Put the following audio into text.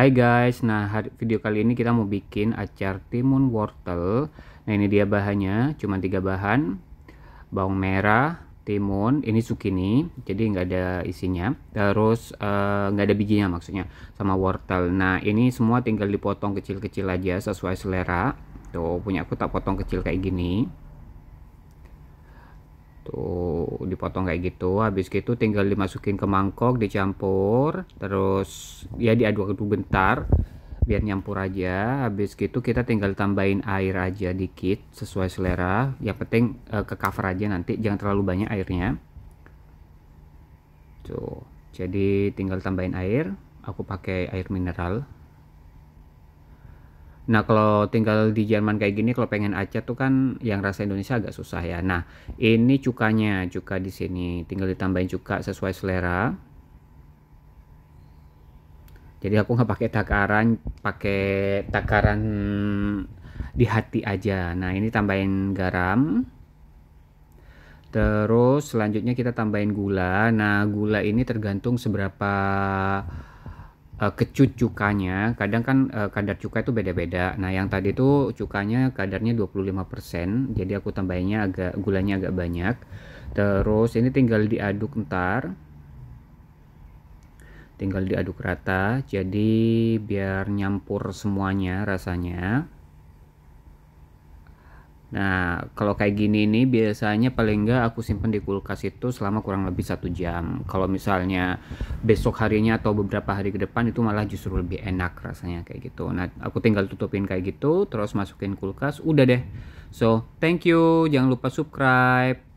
Hai guys, nah hari, video kali ini kita mau bikin acar timun wortel. Nah ini dia bahannya, cuma tiga bahan, bawang merah, timun, ini zucchini, jadi nggak ada isinya. Terus eh, nggak uh, ada bijinya maksudnya, sama wortel. Nah ini semua tinggal dipotong kecil-kecil aja sesuai selera. Tuh punya aku tak potong kecil kayak gini tuh dipotong kayak gitu habis gitu tinggal dimasukin ke mangkok dicampur terus ya diaduk-aduk bentar biar nyampur aja habis gitu kita tinggal tambahin air aja dikit sesuai selera yang penting uh, ke cover aja nanti jangan terlalu banyak airnya tuh jadi tinggal tambahin air aku pakai air mineral Nah kalau tinggal di Jerman kayak gini kalau pengen acar tuh kan yang rasa Indonesia agak susah ya. Nah ini cukanya cuka di sini tinggal ditambahin cuka sesuai selera. Jadi aku nggak pakai takaran, pakai takaran di hati aja. Nah ini tambahin garam. Terus selanjutnya kita tambahin gula. Nah gula ini tergantung seberapa uh, kecut cukanya kadang kan uh, kadar cuka itu beda-beda nah yang tadi itu cukanya kadarnya 25% jadi aku tambahinnya agak gulanya agak banyak terus ini tinggal diaduk ntar tinggal diaduk rata jadi biar nyampur semuanya rasanya Nah, kalau kayak gini ini biasanya paling nggak aku simpan di kulkas itu selama kurang lebih satu jam. Kalau misalnya besok harinya atau beberapa hari ke depan itu malah justru lebih enak rasanya kayak gitu. Nah, aku tinggal tutupin kayak gitu, terus masukin kulkas, udah deh. So, thank you. Jangan lupa subscribe.